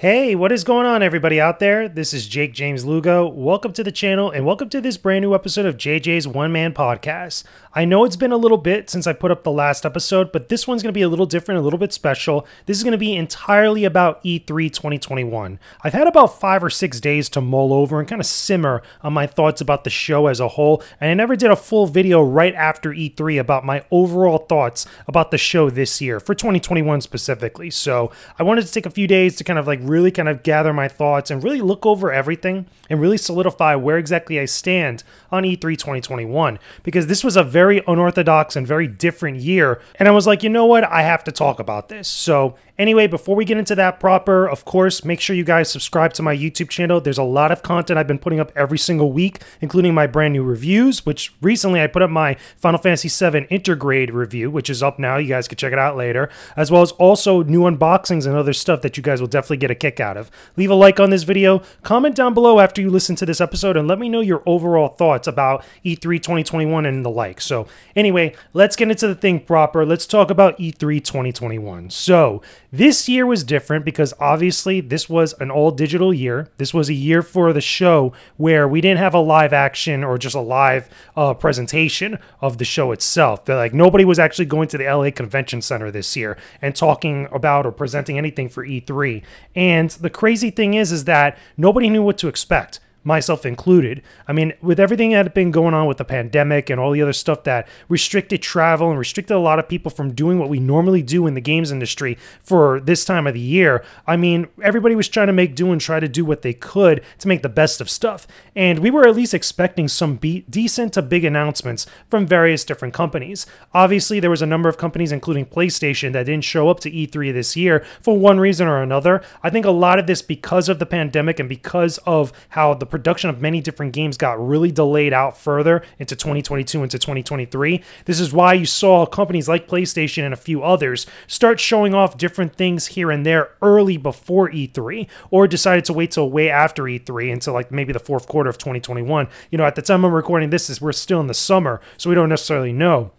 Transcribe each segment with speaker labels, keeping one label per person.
Speaker 1: Hey, what is going on, everybody out there? This is Jake James Lugo. Welcome to the channel and welcome to this brand new episode of JJ's One Man Podcast. I know it's been a little bit since I put up the last episode, but this one's going to be a little different, a little bit special. This is going to be entirely about E3 2021. I've had about five or six days to mull over and kind of simmer on my thoughts about the show as a whole, and I never did a full video right after E3 about my overall thoughts about the show this year for 2021 specifically. So I wanted to take a few days to kind of like really kind of gather my thoughts and really look over everything and really solidify where exactly I stand on E3 2021 because this was a very unorthodox and very different year. And I was like, you know what? I have to talk about this. So Anyway, before we get into that proper, of course, make sure you guys subscribe to my YouTube channel. There's a lot of content I've been putting up every single week, including my brand new reviews, which recently I put up my Final Fantasy VII Intergrade review, which is up now. You guys can check it out later, as well as also new unboxings and other stuff that you guys will definitely get a kick out of. Leave a like on this video, comment down below after you listen to this episode, and let me know your overall thoughts about E3 2021 and the like. So anyway, let's get into the thing proper. Let's talk about E3 2021. So this year was different because obviously this was an all digital year. This was a year for the show where we didn't have a live action or just a live uh, presentation of the show itself. That like nobody was actually going to the LA Convention Center this year and talking about or presenting anything for E3. And the crazy thing is, is that nobody knew what to expect myself included. I mean, with everything that had been going on with the pandemic and all the other stuff that restricted travel and restricted a lot of people from doing what we normally do in the games industry for this time of the year, I mean, everybody was trying to make do and try to do what they could to make the best of stuff. And we were at least expecting some decent to big announcements from various different companies. Obviously, there was a number of companies, including PlayStation, that didn't show up to E3 this year for one reason or another. I think a lot of this because of the pandemic and because of how the production of many different games got really delayed out further into 2022 into 2023. This is why you saw companies like PlayStation and a few others start showing off different things here and there early before E3 or decided to wait till way after E3 until like maybe the fourth quarter of 2021. You know, at the time I'm recording this is we're still in the summer, so we don't necessarily know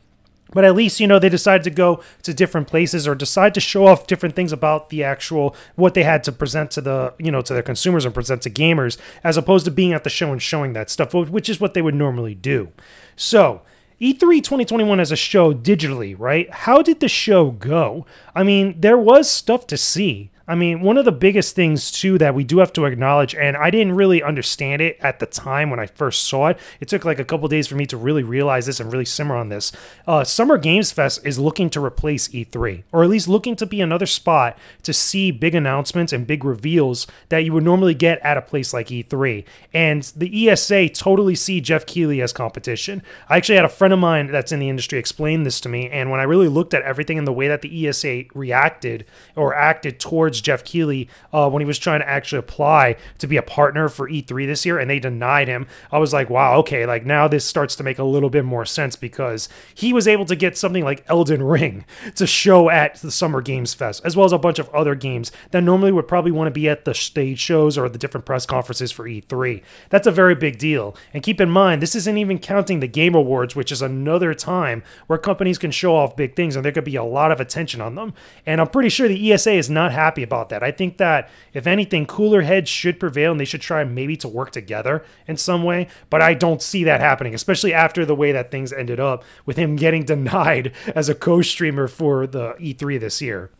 Speaker 1: but at least you know they decided to go to different places or decide to show off different things about the actual what they had to present to the you know to their consumers and present to gamers as opposed to being at the show and showing that stuff which is what they would normally do so E3 2021 as a show digitally, right? How did the show go? I mean, there was stuff to see. I mean, one of the biggest things too that we do have to acknowledge, and I didn't really understand it at the time when I first saw it. It took like a couple days for me to really realize this and really simmer on this. Uh, Summer Games Fest is looking to replace E3, or at least looking to be another spot to see big announcements and big reveals that you would normally get at a place like E3. And the ESA totally see Jeff Keighley as competition. I actually had a friend of mine that's in the industry explain this to me, and when I really looked at everything and the way that the ESA reacted or acted towards towards Jeff Keighley, uh, when he was trying to actually apply to be a partner for E3 this year, and they denied him. I was like, wow, okay, like now this starts to make a little bit more sense because he was able to get something like Elden Ring to show at the Summer Games Fest, as well as a bunch of other games that normally would probably want to be at the stage shows or the different press conferences for E3. That's a very big deal. And keep in mind, this isn't even counting the Game Awards, which is another time where companies can show off big things and there could be a lot of attention on them. And I'm pretty sure the ESA is not happy happy about that. I think that if anything, cooler heads should prevail and they should try maybe to work together in some way. But I don't see that happening, especially after the way that things ended up with him getting denied as a co-streamer for the E3 this year.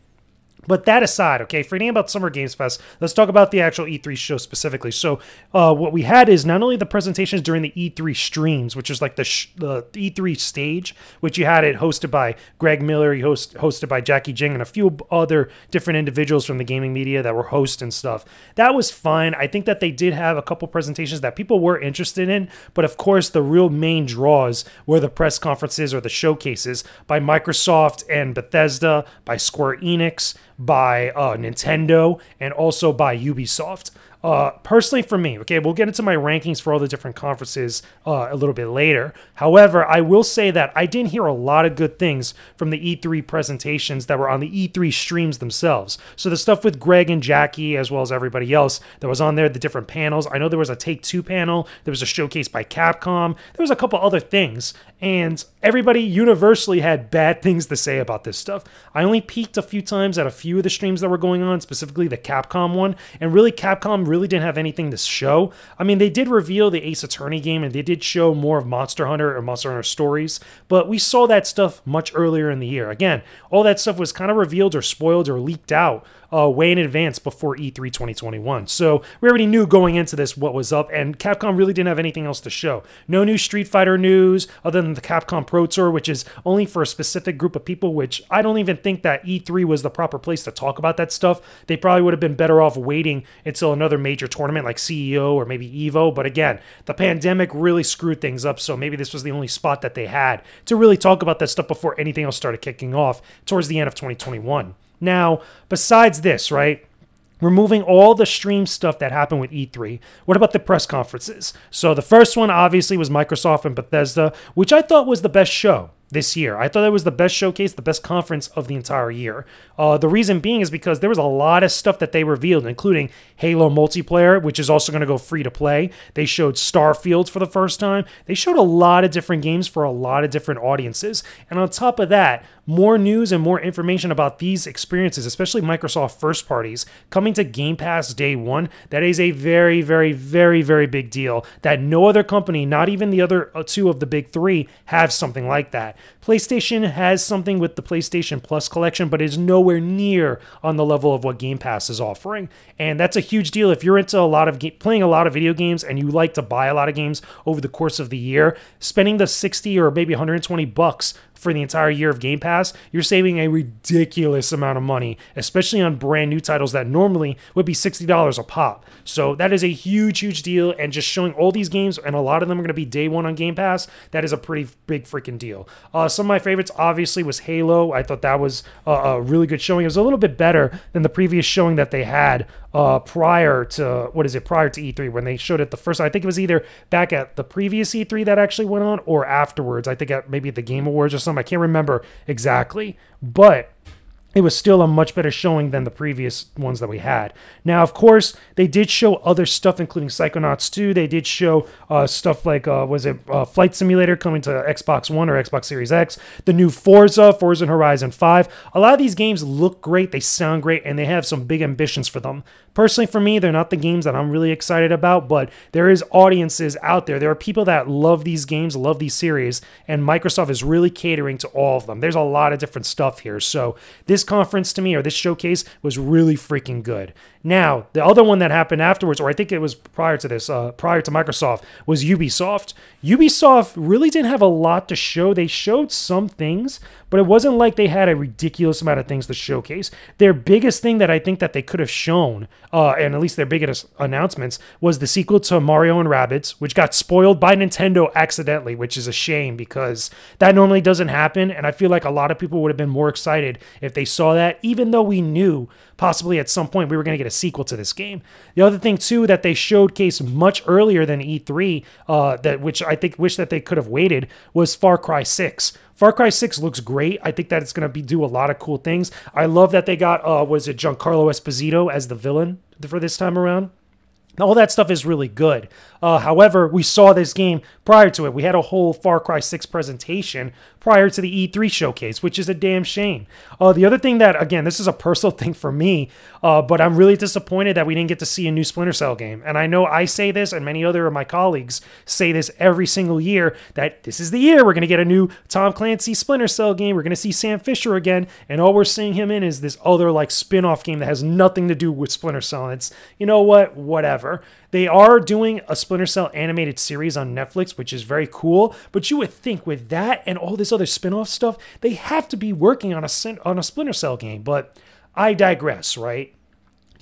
Speaker 1: But that aside, okay, forgetting about Summer Games Fest, let's talk about the actual E3 show specifically. So, uh, what we had is not only the presentations during the E3 streams, which is like the, E3 stage, which you had it hosted by Greg Miller, host- hosted by Jackie Jing, and a few other different individuals from the gaming media that were hosting stuff. That was fun. I think that they did have a couple presentations that people were interested in, but of course, the real main draws were the press conferences or the showcases by Microsoft and Bethesda, by Square Enix by uh, Nintendo and also by Ubisoft. Uh, personally, for me, okay, we'll get into my rankings for all the different conferences uh, a little bit later. However, I will say that I didn't hear a lot of good things from the E3 presentations that were on the E3 streams themselves. So the stuff with Greg and Jackie, as well as everybody else that was on there, the different panels. I know there was a Take Two panel, there was a showcase by Capcom, there was a couple other things, and everybody universally had bad things to say about this stuff. I only peeked a few times at a few of the streams that were going on, specifically the Capcom one, and really Capcom really didn't have anything to show. I mean, they did reveal the Ace Attorney game and they did show more of Monster Hunter or Monster Hunter stories, but we saw that stuff much earlier in the year. Again, all that stuff was kind of revealed or spoiled or leaked out uh, way in advance before E3 2021. So we already knew going into this what was up, and Capcom really didn't have anything else to show. No new Street Fighter news other than the Capcom Pro Tour, which is only for a specific group of people, which I don't even think that E3 was the proper place to talk about that stuff. They probably would have been better off waiting until another major tournament like CEO or maybe Evo. But again, the pandemic really screwed things up, so maybe this was the only spot that they had to really talk about that stuff before anything else started kicking off towards the end of 2021. Now, besides this, right? removing all the stream stuff that happened with E3. What about the press conferences? So the first one obviously was Microsoft and Bethesda, which I thought was the best show this year. I thought it was the best showcase, the best conference of the entire year. Uh, the reason being is because there was a lot of stuff that they revealed, including Halo multiplayer, which is also going to go free to play. They showed Starfield for the first time. They showed a lot of different games for a lot of different audiences. And on top of that, more news and more information about these experiences, especially Microsoft first parties, coming to Game Pass day one. That is a very, very, very, very big deal that no other company, not even the other uh, two of the big three, have something like that. PlayStation has something with the PlayStation Plus collection, but is nowhere near on the level of what Game Pass is offering. And that's a huge deal. If you're into a lot of playing a lot of video games and you like to buy a lot of games over the course of the year, spending the 60 or maybe 120 bucks for the entire year of Game Pass, you're saving a ridiculous amount of money, especially on brand new titles that normally would be $60 a pop. So that is a huge, huge deal. And just showing all these games, and a lot of them are going to be day one on Game Pass, that is a pretty big freaking deal. Uh, some of my favorites, obviously, was Halo. I thought that was a, a really good showing. It was a little bit better than the previous showing that they had uh, prior to what is it prior to E3 when they showed it the first. I think it was either back at the previous E3 that actually went on or afterwards. I think at maybe the Game Awards or something. I can't remember exactly, but it was still a much better showing than the previous ones that we had. Now, of course, they did show other stuff, including Psychonauts 2. They did show uh, stuff like, uh, was it uh, Flight Simulator coming to Xbox One or Xbox Series X? The new Forza, Forza Horizon 5. A lot of these games look great, they sound great, and they have some big ambitions for them. Personally, for me, they're not the games that I'm really excited about, but there is audiences out there. There are people that love these games, love these series, and Microsoft is really catering to all of them. There's a lot of different stuff here. So this conference to me, or this showcase, was really freaking good. Now, the other one that happened afterwards, or I think it was prior to this, uh, prior to Microsoft, was Ubisoft. Ubisoft really didn't have a lot to show. They showed some things, but it wasn't like they had a ridiculous amount of things to showcase. Their biggest thing that I think that they could have shown, uh, and at least their biggest announcements, was the sequel to Mario and Rabbits, which got spoiled by Nintendo accidentally, which is a shame because that normally doesn't happen. And I feel like a lot of people would have been more excited if they saw that, even though we knew possibly at some point we were going to get a sequel to this game. The other thing too that they showcased much earlier than E3, uh, that which I think wish that they could have waited was Far Cry 6. Far Cry 6 looks great. I think that it's going to be do a lot of cool things. I love that they got uh, was it Giancarlo Esposito as the villain for this time around all that stuff is really good. Uh, however, we saw this game prior to it. We had a whole Far Cry 6 presentation prior to the E3 showcase, which is a damn shame. Uh, the other thing that, again, this is a personal thing for me, uh, but I'm really disappointed that we didn't get to see a new Splinter Cell game. And I know I say this, and many other of my colleagues say this every single year that this is the year we're going to get a new Tom Clancy Splinter Cell game. We're going to see Sam Fisher again, and all we're seeing him in is this other like spin off game that has nothing to do with Splinter Cell. And it's you know what, whatever. They are doing a Splinter Cell animated series on Netflix, which is very cool. But you would think with that and all this other spin off stuff, they have to be working on a, on a Splinter Cell game. But I digress, right?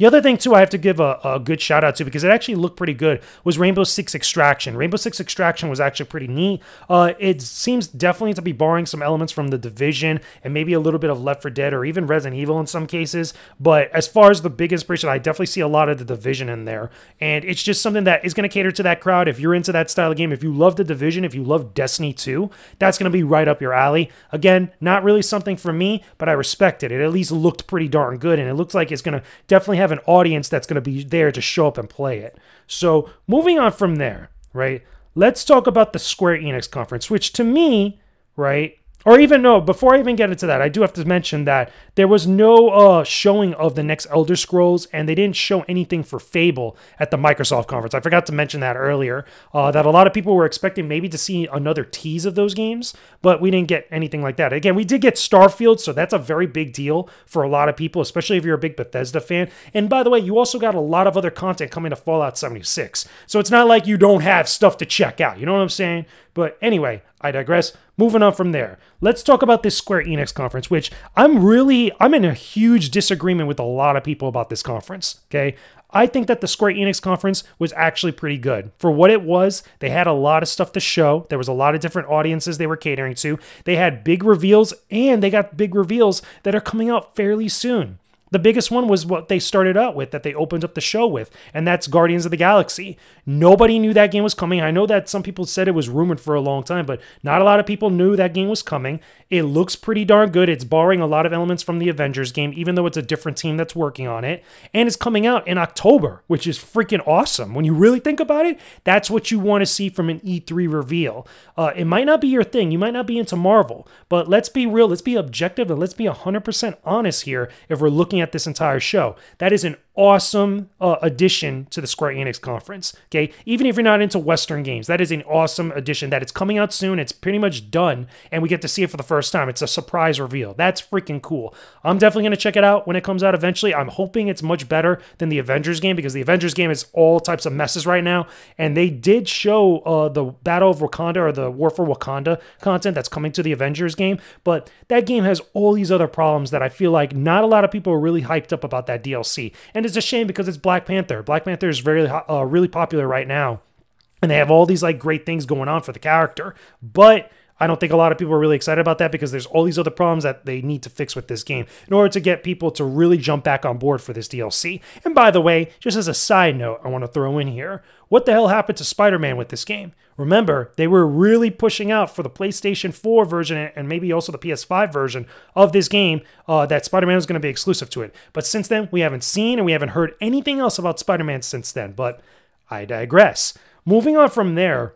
Speaker 1: The other thing too, I have to give a, a good shout out to because it actually looked pretty good was Rainbow Six Extraction. Rainbow Six Extraction was actually pretty neat. Uh, it seems definitely to be borrowing some elements from The Division and maybe a little bit of Left for Dead or even Resident Evil in some cases. But as far as the big inspiration, I definitely see a lot of The Division in there, and it's just something that is going to cater to that crowd. If you're into that style of game, if you love The Division, if you love Destiny 2, that's going to be right up your alley. Again, not really something for me, but I respect it. It at least looked pretty darn good, and it looks like it's going to definitely have have an audience that's going to be there to show up and play it. So moving on from there, right? Let's talk about the Square Enix conference, which to me, right, or even no, before I even get into that, I do have to mention that there was no uh, showing of the next Elder Scrolls, and they didn't show anything for Fable at the Microsoft conference. I forgot to mention that earlier. Uh, that a lot of people were expecting maybe to see another tease of those games, but we didn't get anything like that. Again, we did get Starfield, so that's a very big deal for a lot of people, especially if you're a big Bethesda fan. And by the way, you also got a lot of other content coming to Fallout 76, so it's not like you don't have stuff to check out. You know what I'm saying? But anyway, I digress. Moving on from there, let's talk about this Square Enix conference, which I'm really, I'm in a huge disagreement with a lot of people about this conference, okay? I think that the Square Enix conference was actually pretty good. For what it was, they had a lot of stuff to show. There was a lot of different audiences they were catering to. They had big reveals, and they got big reveals that are coming out fairly soon. The biggest one was what they started out with, that they opened up the show with, and that's Guardians of the Galaxy. Nobody knew that game was coming. I know that some people said it was rumored for a long time, but not a lot of people knew that game was coming. It looks pretty darn good. It's borrowing a lot of elements from the Avengers game, even though it's a different team that's working on it. And it's coming out in October, which is freaking awesome. When you really think about it, that's what you want to see from an E3 reveal. Uh, it might not be your thing. You might not be into Marvel, but let's be real. Let's be objective and let's be 100% honest here if we're looking at this entire show. That is an awesome uh, addition to the Square Enix conference. Okay, even if you're not into Western games, that is an awesome addition. That it's coming out soon. It's pretty much done, and we get to see it for the first time. It's a surprise reveal. That's freaking cool. I'm definitely gonna check it out when it comes out eventually. I'm hoping it's much better than the Avengers game because the Avengers game is all types of messes right now, and they did show uh, the Battle of Wakanda or the War for Wakanda content that's coming to the Avengers game, but that game has all these other problems that I feel like not a lot of people are really hyped up about that DLC. And is a shame because it's Black Panther. Black Panther is very uh, really popular right now, and they have all these like great things going on for the character, but I don't think a lot of people are really excited about that because there's all these other problems that they need to fix with this game in order to get people to really jump back on board for this DLC. And by the way, just as a side note, I want to throw in here what the hell happened to Spider Man with this game? Remember, they were really pushing out for the PlayStation 4 version and maybe also the PS5 version of this game uh, that Spider Man was going to be exclusive to it. But since then, we haven't seen and we haven't heard anything else about Spider Man since then. But I digress. Moving on from there,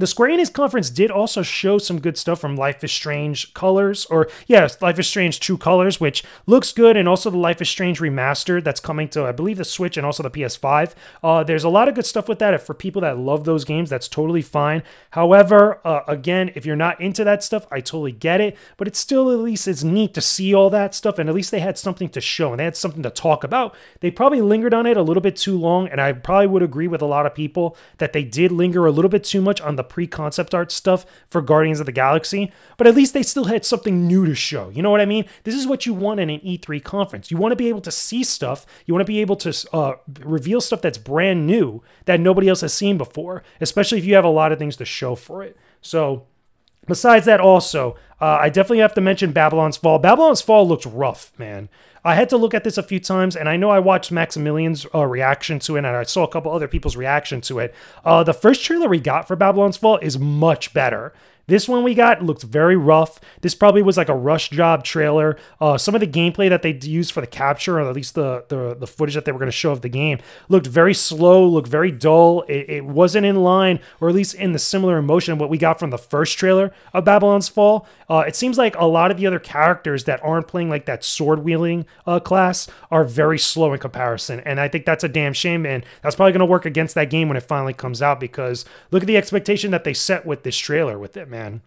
Speaker 1: the Square Enix conference did also show some good stuff from Life is Strange Colors, or yes, yeah, Life is Strange True Colors, which looks good, and also the Life is Strange Remastered that's coming to, I believe, the Switch and also the PS5. Uh, there's a lot of good stuff with that. If for people that love those games, that's totally fine. However, uh, again, if you're not into that stuff, I totally get it, but it's still at least it's neat to see all that stuff, and at least they had something to show and they had something to talk about. They probably lingered on it a little bit too long, and I probably would agree with a lot of people that they did linger a little bit too much on the pre concept art stuff for Guardians of the Galaxy, but at least they still had something new to show. You know what I mean? This is what you want in an E3 conference. You want to be able to see stuff, you want to be able to uh, reveal stuff that's brand new that nobody else has seen before, especially if you have a lot of things to show for it. So, besides that, also, uh, I definitely have to mention Babylon's Fall. Babylon's Fall looks rough, man. I had to look at this a few times, and I know I watched Maximilian's uh, reaction to it, and I saw a couple other people's reaction to it. Uh, the first trailer we got for Babylon's Fall is much better this one we got looked very rough. This probably was like a rush job trailer. Uh, some of the gameplay that they used for the capture, or at least the the, the footage that they were going to show of the game, looked very slow, looked very dull. It, it, wasn't in line, or at least in the similar emotion what we got from the first trailer of Babylon's Fall. Uh, it seems like a lot of the other characters that aren't playing like that sword wielding uh, class are very slow in comparison, and I think that's a damn shame. And that's probably going to work against that game when it finally comes out because look at the expectation that they set with this trailer with it, man man.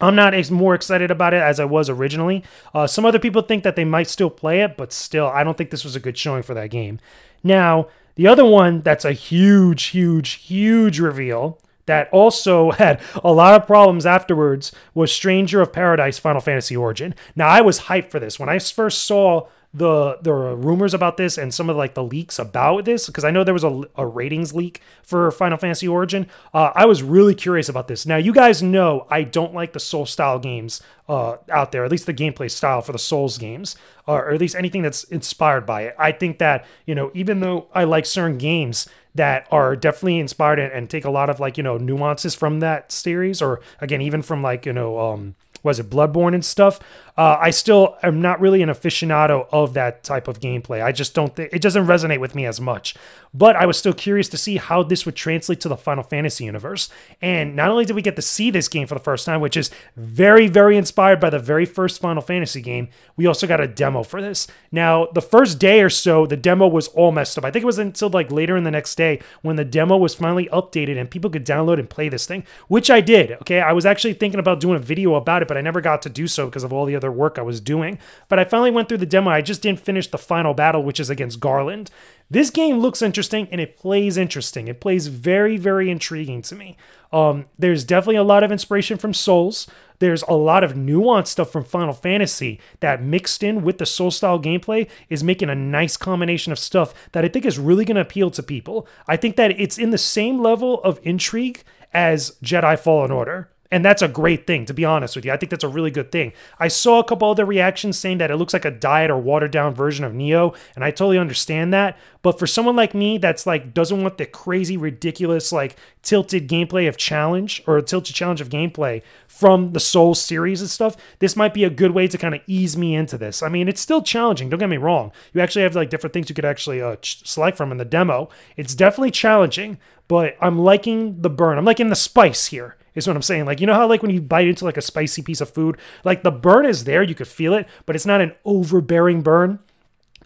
Speaker 1: I'm not as more excited about it as I was originally. Uh, some other people think that they might still play it, but still, I don't think this was a good showing for that game. Now, the other one that's a huge, huge, huge reveal that also had a lot of problems afterwards was Stranger of Paradise Final Fantasy Origin. Now, I was hyped for this. When I first saw the there are rumors about this and some of like the leaks about this because I know there was a, a, ratings leak for Final Fantasy Origin. Uh, I was really curious about this. Now you guys know I don't like the Soul style games uh, out there, at least the gameplay style for the Souls games, or, uh, or at least anything that's inspired by it. I think that you know even though I like certain games that are definitely inspired and, and take a lot of like you know nuances from that series, or again even from like you know um, was it Bloodborne and stuff. Uh, I still am not really an aficionado of that type of gameplay. I just don't think it doesn't resonate with me as much. But I was still curious to see how this would translate to the Final Fantasy universe. And not only did we get to see this game for the first time, which is very, very inspired by the very first Final Fantasy game, we also got a demo for this. Now, the first day or so, the demo was all messed up. I think it was until like later in the next day when the demo was finally updated and people could download and play this thing, which I did. Okay, I was actually thinking about doing a video about it, but I never got to do so because of all the other other work I was doing. But I finally went through the demo. I just didn't finish the final battle, which is against Garland. This game looks interesting and it plays interesting. It plays very, very intriguing to me. Um, there's definitely a lot of inspiration from Souls. There's a lot of nuanced stuff from Final Fantasy that mixed in with the Soul style gameplay is making a nice combination of stuff that I think is really going to appeal to people. I think that it's in the same level of intrigue as Jedi Fallen Order. And that's a great thing, to be honest with you. I think that's a really good thing. I saw a couple other reactions saying that it looks like a diet or watered down version of Neo, and I totally understand that. But for someone like me that's like doesn't want the crazy, ridiculous, like tilted gameplay of challenge or tilted challenge of gameplay from the Soul series and stuff, this might be a good way to kind of ease me into this. I mean, it's still challenging, don't get me wrong. You actually have like different things you could actually uh, select from in the demo. It's definitely challenging, but I'm liking the burn. I'm liking the spice here is what I'm saying. Like, you know how like when you bite into like a spicy piece of food, like the burn is there, you could feel it, but it's not an overbearing burn.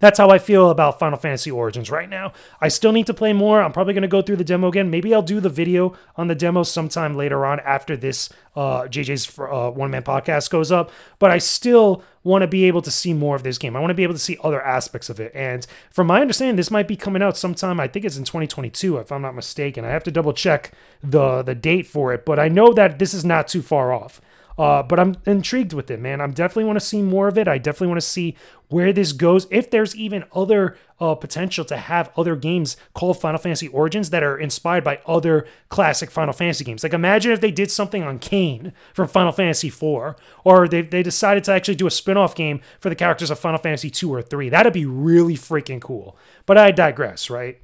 Speaker 1: That's how I feel about Final Fantasy Origins right now. I still need to play more. I'm probably going to go through the demo again. Maybe I'll do the video on the demo sometime later on after this uh, JJ's uh, one man podcast goes up. But I still want to be able to see more of this game. I want to be able to see other aspects of it. And from my understanding, this might be coming out sometime. I think it's in 2022, if I'm not mistaken. I have to double check the the date for it, but I know that this is not too far off. Uh, but I'm intrigued with it, man. I definitely want to see more of it. I definitely want to see where this goes. If there's even other uh, potential to have other games called Final Fantasy Origins that are inspired by other classic Final Fantasy games. Like imagine if they did something on Kane from Final Fantasy IV, or they, they decided to actually do a spin-off game for the characters of Final Fantasy II or III. That'd be really freaking cool. But I digress, right?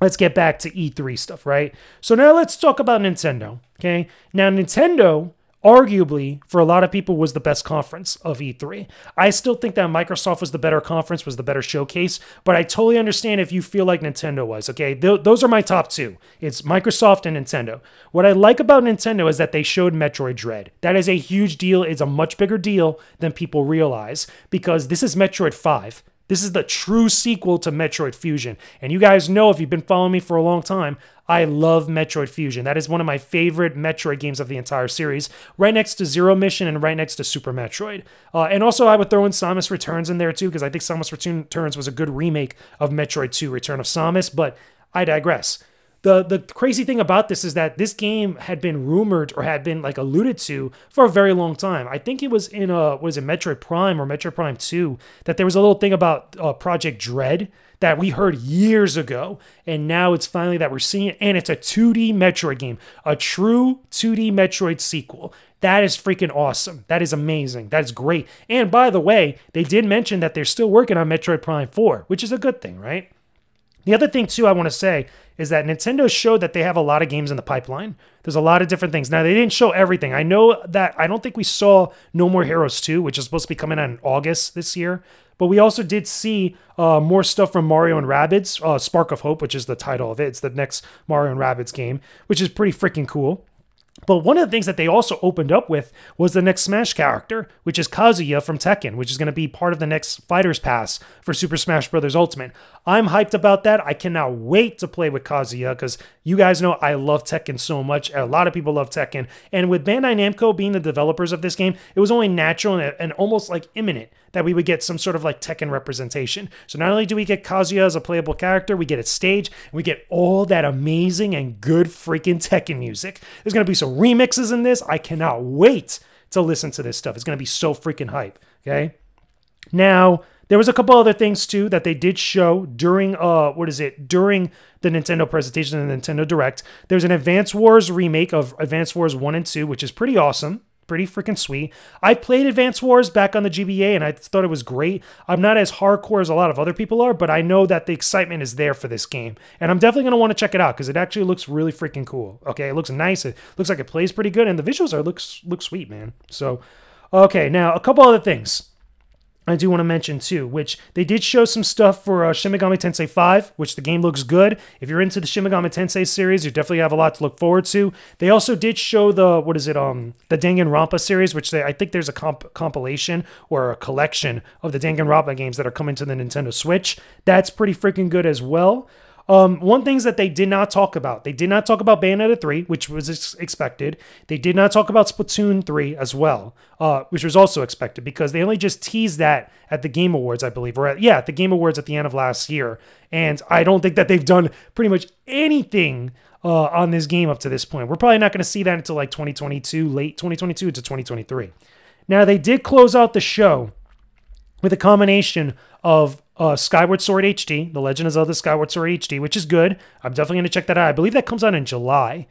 Speaker 1: Let's get back to E3 stuff, right? So now let's talk about Nintendo, okay? Now Nintendo arguably for a lot of people was the best conference of E3. I still think that Microsoft was the better conference, was the better showcase, but I totally understand if you feel like Nintendo was. Okay, Th those are my top two. It's Microsoft and Nintendo. What I like about Nintendo is that they showed Metroid Dread. That is a huge deal. It's a much bigger deal than people realize because this is Metroid 5. This is the true sequel to Metroid Fusion. And you guys know if you've been following me for a long time, I love Metroid Fusion. That is one of my favorite Metroid games of the entire series, right next to Zero Mission and right next to Super Metroid. Uh, and also, I would throw in Samus Returns in there too, because I think Samus Returns was a good remake of Metroid 2 Return of Samus, but I digress the the crazy thing about this is that this game had been rumored or had been like alluded to for a very long time. I think it was in a uh, was it Metroid Prime or Metroid Prime Two that there was a little thing about uh, Project Dread that we heard years ago, and now it's finally that we're seeing it. And it's a 2D Metroid game, a true 2D Metroid sequel. That is freaking awesome. That is amazing. That is great. And by the way, they did mention that they're still working on Metroid Prime 4, which is a good thing, right? The other thing, too, I want to say is that Nintendo showed that they have a lot of games in the pipeline. There's a lot of different things. Now, they didn't show everything. I know that I don't think we saw No More Heroes 2, which is supposed to be coming out in August this year. But we also did see uh, more stuff from Mario and Rabbids, uh, Spark of Hope, which is the title of it. It's the next Mario and Rabbids game, which is pretty freaking cool. But one of the things that they also opened up with was the next Smash character, which is Kazuya from Tekken, which is going to be part of the next Fighters Pass for Super Smash Bros. Ultimate. I'm hyped about that. I cannot wait to play with Kazuya because you guys know I love Tekken so much. A lot of people love Tekken. And with Bandai Namco being the developers of this game, it was only natural and, and almost like imminent that we would get some sort of like Tekken representation. So not only do we get Kazuya as a playable character, we get a stage, we get all that amazing and good freaking Tekken music. There's going to be some remixes in this. I cannot wait to listen to this stuff. It's going to be so freaking hype, okay? Now, there was a couple other things too that they did show during uh what is it? During the Nintendo presentation and Nintendo Direct. There's an Advance Wars remake of Advance Wars 1 and 2, which is pretty awesome pretty freaking sweet. I played Advance Wars back on the GBA and I thought it was great. I'm not as hardcore as a lot of other people are, but I know that the excitement is there for this game. And I'm definitely going to want to check it out because it actually looks really freaking cool. Okay, it looks nice. It looks like it plays pretty good and the visuals are looks look sweet, man. So, okay, now a couple other things. I do want to mention too, which they did show some stuff for uh, Shin Tensei 5, which the game looks good. If you're into the Shin Tensei series, you definitely have a lot to look forward to. They also did show the what is it, um, the Danganronpa series, which they, I think there's a comp compilation or a collection of the Danganronpa games that are coming to the Nintendo Switch. That's pretty freaking good as well. Um, one things that they did not talk about, they did not talk about Bayonetta 3, which was ex expected. They did not talk about Splatoon 3 as well, uh, which was also expected because they only just teased that at the Game Awards, I believe, or at, yeah, at the Game Awards at the end of last year. And I don't think that they've done pretty much anything uh, on this game up to this point. We're probably not going to see that until like 2022, late 2022 to 2023. Now, they did close out the show with a combination of uh, Skyward Sword HD, The Legend of Zelda Skyward Sword HD, which is good. I'm definitely going to check that out. I believe that comes out in July.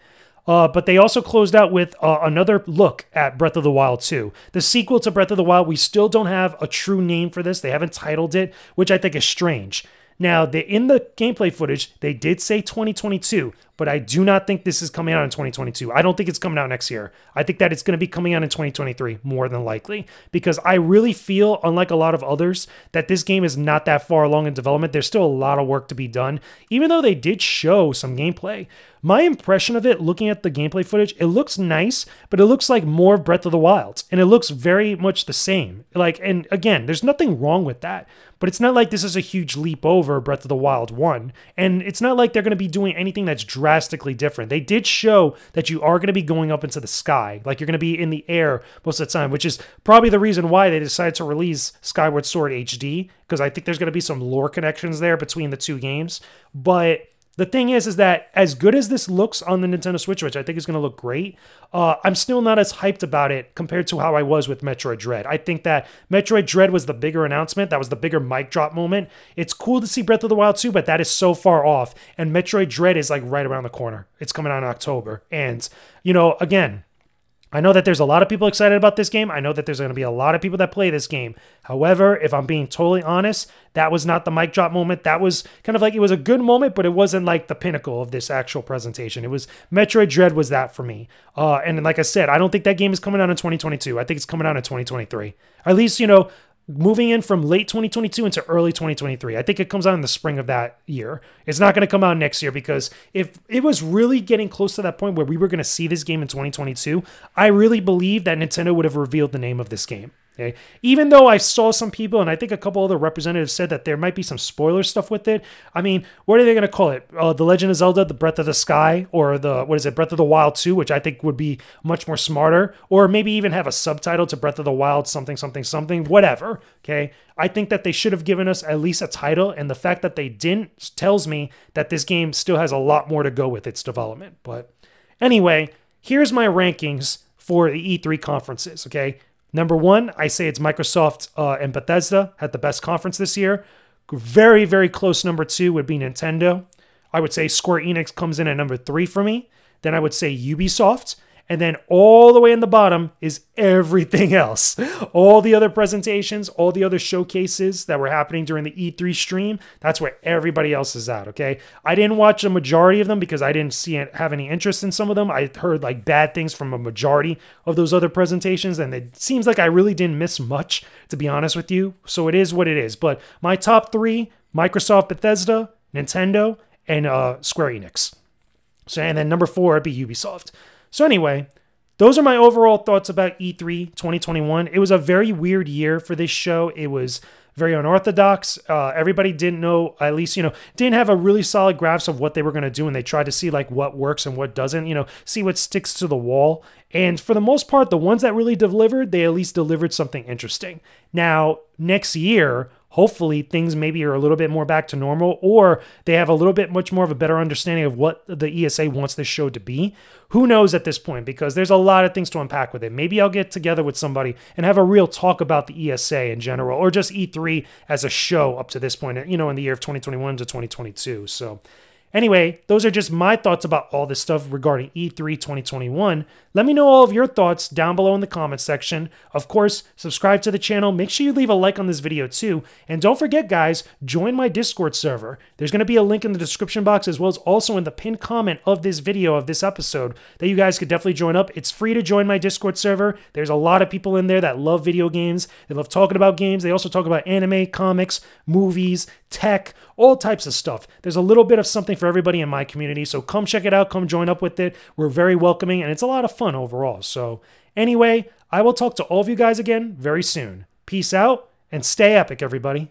Speaker 1: Uh, but they also closed out with uh, another look at Breath of the Wild 2. The sequel to Breath of the Wild, we still don't have a true name for this. They haven't titled it, which I think is strange. Now, in the gameplay footage, they did say 2022, but I do not think this is coming out in 2022. I don't think it's coming out next year. I think that it's going to be coming out in 2023 more than likely because I really feel, unlike a lot of others, that this game is not that far along in development. There's still a lot of work to be done, even though they did show some gameplay. My impression of it, looking at the gameplay footage, it looks nice, but it looks like more Breath of the Wild, and it looks very much the same. Like, and again, there's nothing wrong with that, but it's not like this is a huge leap over Breath of the Wild 1, and it's not like they're going to be doing anything that's drastically different. They did show that you are going to be going up into the sky, like you're going to be in the air most of the time, which is probably the reason why they decided to release Skyward Sword HD, because I think there's going to be some lore connections there between the two games, but the thing is, is that as good as this looks on the Nintendo Switch, which I think is going to look great, uh, I'm still not as hyped about it compared to how I was with Metroid Dread. I think that Metroid Dread was the bigger announcement. That was the bigger mic drop moment. It's cool to see Breath of the Wild 2, but that is so far off. And Metroid Dread is like right around the corner. It's coming out in October. And, you know, again, I know that there's a lot of people excited about this game. I know that there's going to be a lot of people that play this game. However, if I'm being totally honest, that was not the mic drop moment. That was kind of like it was a good moment, but it wasn't like the pinnacle of this actual presentation. It was Metroid Dread was that for me. Uh, and like I said, I don't think that game is coming out in 2022. I think it's coming out in 2023. At least you know moving in from late 2022 into early 2023. I think it comes out in the spring of that year. It's not going to come out next year because if it was really getting close to that point where we were going to see this game in 2022, I really believe that Nintendo would have revealed the name of this game. Okay. Even though I saw some people, and I think a couple other representatives said that there might be some spoiler stuff with it. I mean, what are they going to call it? Uh, the Legend of Zelda: The Breath of the Sky, or the what is it, Breath of the Wild 2, which I think would be much more smarter, or maybe even have a subtitle to Breath of the Wild something something something, whatever. Okay. I think that they should have given us at least a title, and the fact that they didn't tells me that this game still has a lot more to go with its development. But anyway, here's my rankings for the E3 conferences. Okay. Number one, I say it's Microsoft uh, and Bethesda had the best conference this year. Very, very close number two would be Nintendo. I would say Square Enix comes in at number three for me. Then I would say Ubisoft. And then all the way in the bottom is everything else. All the other presentations, all the other showcases that were happening during the E3 stream, that's where everybody else is at, okay? I didn't watch a majority of them because I didn't see it, have any interest in some of them. I heard like bad things from a majority of those other presentations and it seems like I really didn't miss much to be honest with you. So it is what it is. But my top 3, Microsoft, Bethesda, Nintendo, and uh, Square Enix. So, and then number four would be Ubisoft. So, anyway, those are my overall thoughts about E3 2021. It was a very weird year for this show. It was very unorthodox. Uh, everybody didn't know, at least, you know, didn't have a really solid grasp of what they were going to do. And they tried to see like what works and what doesn't, you know, see what sticks to the wall. And for the most part, the ones that really delivered, they at least delivered something interesting. Now, next year, hopefully things maybe are a little bit more back to normal or they have a little bit much more of a better understanding of what the ESA wants this show to be. Who knows at this point because there's a lot of things to unpack with it. Maybe I'll get together with somebody and have a real talk about the ESA in general or just E3 as a show up to this point, you know, in the year of 2021 to 2022. So Anyway, those are just my thoughts about all this stuff regarding E3 2021. Let me know all of your thoughts down below in the comments section. Of course, subscribe to the channel. Make sure you leave a like on this video too. And don't forget, guys, join my Discord server. There's going to be a link in the description box as well as also in the pinned comment of this video of this episode that you guys could definitely join up. It's free to join my Discord server. There's a lot of people in there that love video games. They love talking about games. They also talk about anime, comics, movies, tech, all types of stuff. There's a little bit of something for everybody in my community. So come check it out. Come join up with it. We're very welcoming and it's a lot of fun fun overall. So, anyway, I will talk to all of you guys again very soon. Peace out and stay epic, everybody.